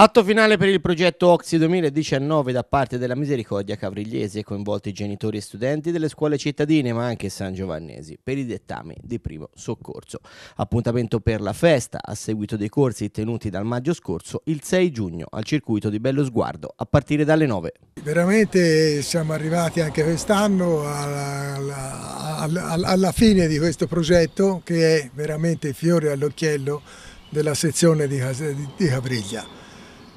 Atto finale per il progetto Oxy 2019 da parte della Misericordia Cavrigliese, coinvolti genitori e studenti delle scuole cittadine ma anche San Giovannesi per i dettami di primo soccorso. Appuntamento per la festa a seguito dei corsi tenuti dal maggio scorso il 6 giugno al circuito di Bello Sguardo a partire dalle 9. Veramente siamo arrivati anche quest'anno alla, alla, alla fine di questo progetto che è veramente fiore all'occhiello della sezione di, di Cavriglia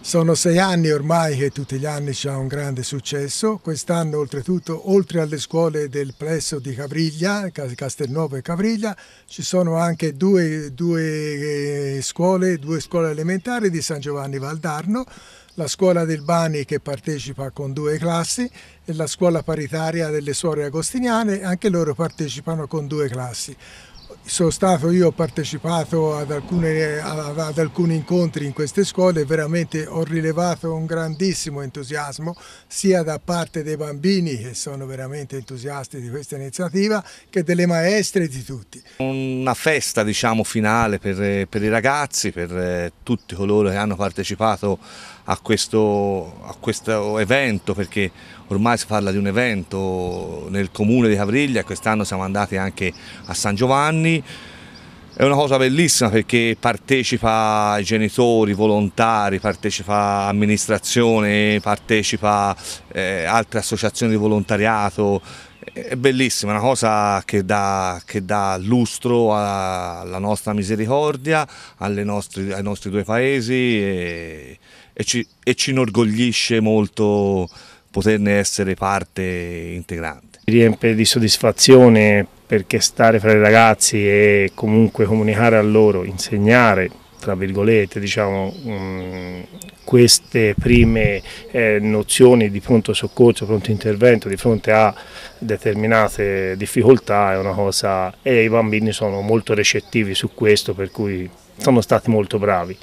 sono sei anni ormai che tutti gli anni c'è un grande successo, quest'anno oltretutto oltre alle scuole del plesso di Cavriglia, Castelnuovo e Cavriglia, ci sono anche due, due eh, scuole, due scuole elementari di San Giovanni Valdarno, la scuola del Bani che partecipa con due classi e la scuola paritaria delle suore agostiniane, anche loro partecipano con due classi sono stato io, ho partecipato ad, alcune, ad, alcuni incontri in queste scuole e veramente ho rilevato un grandissimo entusiasmo sia da parte dei bambini che sono veramente entusiasti di questa iniziativa che delle maestre e di tutti. Una festa diciamo finale per, per i ragazzi, per eh, tutti coloro che hanno partecipato a questo, a questo evento perché ormai si parla di un evento nel comune di Cavriglia, quest'anno siamo andati anche a San Giovanni anni è una cosa bellissima perché partecipa ai genitori, volontari, partecipa amministrazione, partecipa eh, altre associazioni di volontariato, è bellissima, è una cosa che dà, che dà lustro alla nostra misericordia, nostri, ai nostri due paesi e, e, ci, e ci inorgoglisce molto poterne essere parte integrante. Riempie di soddisfazione perché stare fra i ragazzi e comunque comunicare a loro, insegnare tra virgolette, diciamo, mh, mm, queste prime eh, nozioni di pronto soccorso, pronto intervento di fronte a determinate difficoltà è una cosa e i bambini sono molto recettivi su questo per cui sono stati molto bravi.